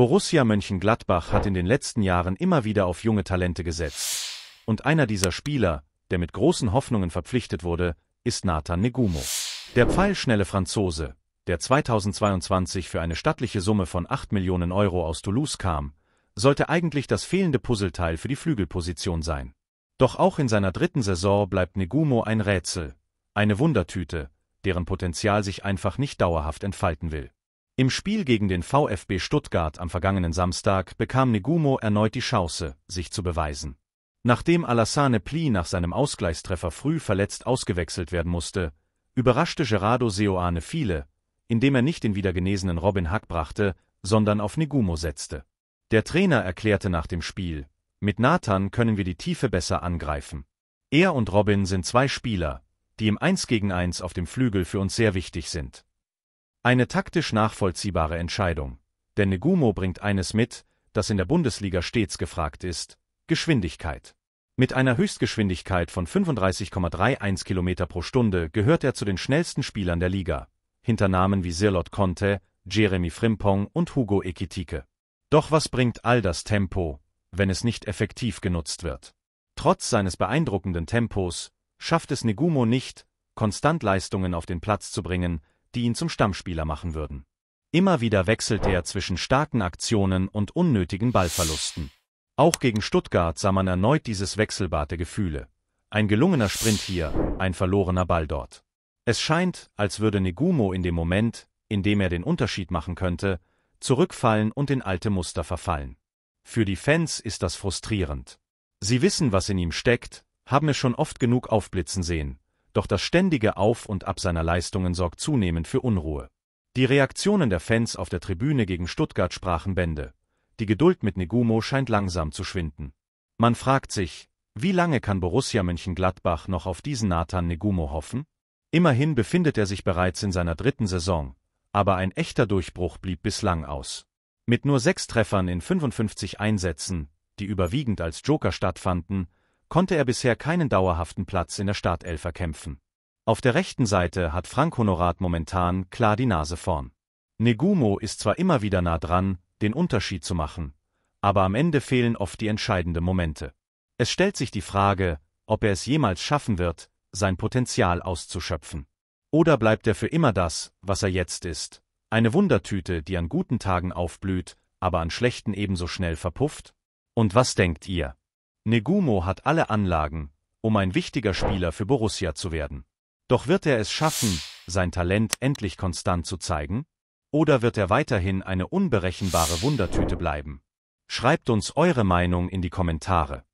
Borussia Mönchengladbach hat in den letzten Jahren immer wieder auf junge Talente gesetzt. Und einer dieser Spieler, der mit großen Hoffnungen verpflichtet wurde, ist Nathan Negumo. Der pfeilschnelle Franzose, der 2022 für eine stattliche Summe von 8 Millionen Euro aus Toulouse kam, sollte eigentlich das fehlende Puzzleteil für die Flügelposition sein. Doch auch in seiner dritten Saison bleibt Negumo ein Rätsel, eine Wundertüte, deren Potenzial sich einfach nicht dauerhaft entfalten will. Im Spiel gegen den VfB Stuttgart am vergangenen Samstag bekam Negumo erneut die Chance, sich zu beweisen. Nachdem Alassane Pli nach seinem Ausgleichstreffer früh verletzt ausgewechselt werden musste, überraschte Gerardo Seoane viele, indem er nicht den wieder genesenen Robin Hack brachte, sondern auf Negumo setzte. Der Trainer erklärte nach dem Spiel, mit Nathan können wir die Tiefe besser angreifen. Er und Robin sind zwei Spieler, die im 1 gegen 1 auf dem Flügel für uns sehr wichtig sind. Eine taktisch nachvollziehbare Entscheidung, denn Negumo bringt eines mit, das in der Bundesliga stets gefragt ist, Geschwindigkeit. Mit einer Höchstgeschwindigkeit von 35,31 km pro Stunde gehört er zu den schnellsten Spielern der Liga, hinter Namen wie Sirlot Conte, Jeremy Frimpong und Hugo Ekitike. Doch was bringt all das Tempo, wenn es nicht effektiv genutzt wird? Trotz seines beeindruckenden Tempos schafft es Negumo nicht, konstant Leistungen auf den Platz zu bringen, die ihn zum Stammspieler machen würden. Immer wieder wechselte er zwischen starken Aktionen und unnötigen Ballverlusten. Auch gegen Stuttgart sah man erneut dieses wechselbarte der Gefühle. Ein gelungener Sprint hier, ein verlorener Ball dort. Es scheint, als würde Negumo in dem Moment, in dem er den Unterschied machen könnte, zurückfallen und in alte Muster verfallen. Für die Fans ist das frustrierend. Sie wissen, was in ihm steckt, haben es schon oft genug aufblitzen sehen, doch das ständige Auf und Ab seiner Leistungen sorgt zunehmend für Unruhe. Die Reaktionen der Fans auf der Tribüne gegen Stuttgart sprachen Bände. Die Geduld mit Negumo scheint langsam zu schwinden. Man fragt sich, wie lange kann Borussia Mönchengladbach noch auf diesen Nathan Negumo hoffen? Immerhin befindet er sich bereits in seiner dritten Saison, aber ein echter Durchbruch blieb bislang aus. Mit nur sechs Treffern in 55 Einsätzen, die überwiegend als Joker stattfanden, konnte er bisher keinen dauerhaften Platz in der Startelf erkämpfen. Auf der rechten Seite hat Frank Honorat momentan klar die Nase vorn. Negumo ist zwar immer wieder nah dran, den Unterschied zu machen, aber am Ende fehlen oft die entscheidenden Momente. Es stellt sich die Frage, ob er es jemals schaffen wird, sein Potenzial auszuschöpfen. Oder bleibt er für immer das, was er jetzt ist, eine Wundertüte, die an guten Tagen aufblüht, aber an schlechten ebenso schnell verpufft? Und was denkt ihr? Negumo hat alle Anlagen, um ein wichtiger Spieler für Borussia zu werden. Doch wird er es schaffen, sein Talent endlich konstant zu zeigen? Oder wird er weiterhin eine unberechenbare Wundertüte bleiben? Schreibt uns eure Meinung in die Kommentare.